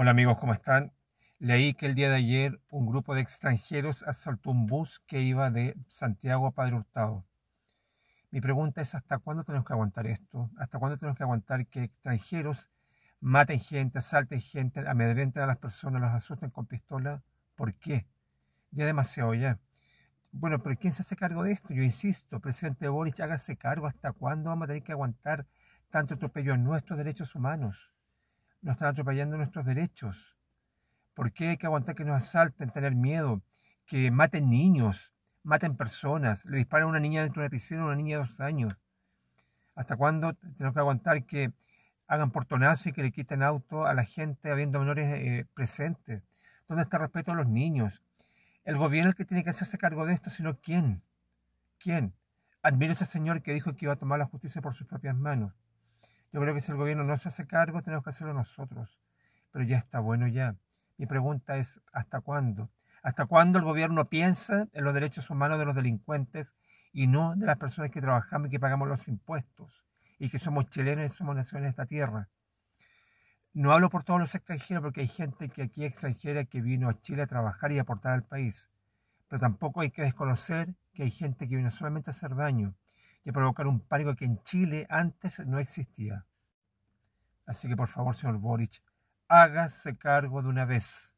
Hola amigos, ¿cómo están? Leí que el día de ayer un grupo de extranjeros asaltó un bus que iba de Santiago a Padre Hurtado. Mi pregunta es, ¿hasta cuándo tenemos que aguantar esto? ¿Hasta cuándo tenemos que aguantar que extranjeros maten gente, asalten gente, amedrenten a las personas, los asusten con pistola? ¿Por qué? Ya demasiado ya. Bueno, pero ¿quién se hace cargo de esto? Yo insisto, presidente Boric, hágase cargo. ¿Hasta cuándo vamos a tener que aguantar tanto atropello a nuestros derechos humanos? nos están atropellando nuestros derechos. ¿Por qué hay que aguantar que nos asalten, tener miedo, que maten niños, maten personas, le disparan a una niña dentro de una piscina, una niña de dos años? ¿Hasta cuándo tenemos que aguantar que hagan portonazo y que le quiten auto a la gente habiendo menores eh, presentes? ¿Dónde está el respeto a los niños? El gobierno es el que tiene que hacerse cargo de esto, sino quién. ¿Quién? Admiro a ese señor que dijo que iba a tomar la justicia por sus propias manos. Yo creo que si el gobierno no se hace cargo, tenemos que hacerlo nosotros. Pero ya está bueno ya. Mi pregunta es, ¿hasta cuándo? ¿Hasta cuándo el gobierno piensa en los derechos humanos de los delincuentes y no de las personas que trabajamos y que pagamos los impuestos y que somos chilenos y somos naciones de esta tierra? No hablo por todos los extranjeros porque hay gente que aquí extranjera que vino a Chile a trabajar y aportar al país. Pero tampoco hay que desconocer que hay gente que vino solamente a hacer daño de provocar un pánico que en Chile antes no existía. Así que por favor, señor Boric, hágase cargo de una vez